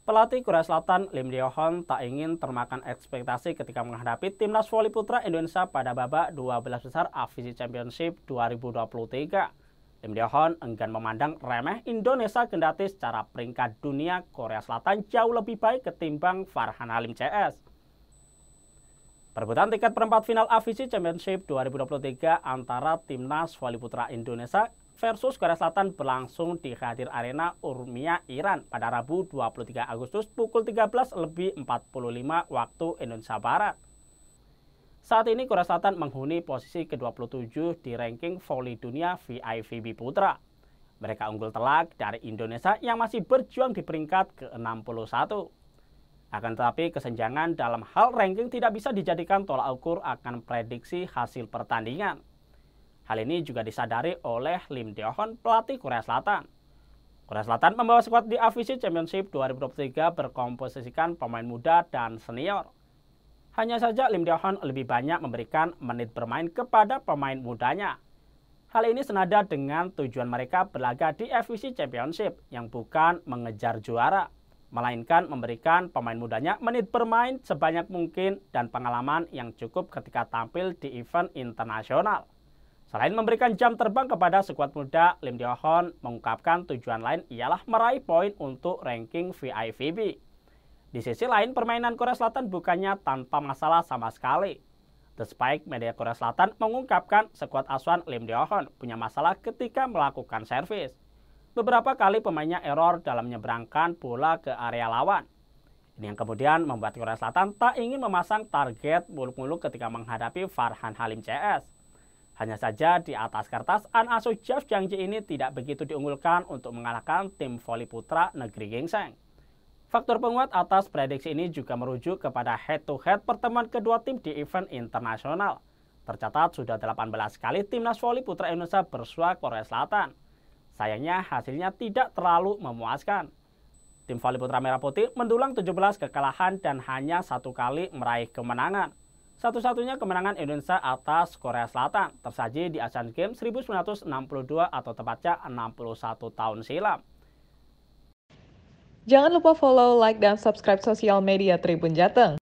Pelatih Korea Selatan Lim Deo Hon tak ingin termakan ekspektasi ketika menghadapi timnas voli putra Indonesia pada babak 12 besar AFC Championship 2023. Lim Deo Hon enggan memandang remeh Indonesia kendati secara peringkat dunia Korea Selatan jauh lebih baik ketimbang Farhan Halim CS. Perebutan tiket perempat final AFC Championship 2023 antara Timnas Voli Putra Indonesia versus Korea Selatan berlangsung di Hadir Arena Urmia, Iran pada Rabu 23 Agustus pukul 13 waktu Indonesia Barat. Saat ini Korea Selatan menghuni posisi ke-27 di ranking voli dunia VIVB Putra. Mereka unggul telak dari Indonesia yang masih berjuang di peringkat ke-61. Akan tetapi kesenjangan dalam hal ranking tidak bisa dijadikan tolak ukur akan prediksi hasil pertandingan. Hal ini juga disadari oleh Lim Deohon, pelatih Korea Selatan. Korea Selatan membawa skuad di AFC Championship 2023 berkomposisikan pemain muda dan senior. Hanya saja Lim Deohon lebih banyak memberikan menit bermain kepada pemain mudanya. Hal ini senada dengan tujuan mereka berlaga di AFC Championship yang bukan mengejar juara melainkan memberikan pemain mudanya menit bermain sebanyak mungkin dan pengalaman yang cukup ketika tampil di event internasional. Selain memberikan jam terbang kepada skuad muda, Lim Dae-hon mengungkapkan tujuan lain ialah meraih poin untuk ranking VIVB. Di sisi lain, permainan Korea Selatan bukannya tanpa masalah sama sekali. The Spike media Korea Selatan mengungkapkan skuad asuhan Lim Dae-hon punya masalah ketika melakukan servis. Beberapa kali pemainnya error dalam menyeberangkan bola ke area lawan. Ini yang kemudian membuat Korea Selatan tak ingin memasang target muluk-muluk ketika menghadapi Farhan Halim CS. Hanya saja di atas kertas, An Asuh Jeff Jangji ini tidak begitu diunggulkan untuk mengalahkan tim voli putra negeri Gengseng. Faktor penguat atas prediksi ini juga merujuk kepada head-to-head -head pertemuan kedua tim di event internasional. Tercatat sudah 18 kali timnas voli putra Indonesia bersua Korea Selatan. Sayangnya hasilnya tidak terlalu memuaskan. Tim Vali putra merah putih mendulang 17 kekalahan dan hanya satu kali meraih kemenangan. Satu-satunya kemenangan Indonesia atas Korea Selatan tersaji di Asian Games 1962 atau tepatnya 61 tahun silam. Jangan lupa follow, like, dan subscribe sosial media Tribun Jateng.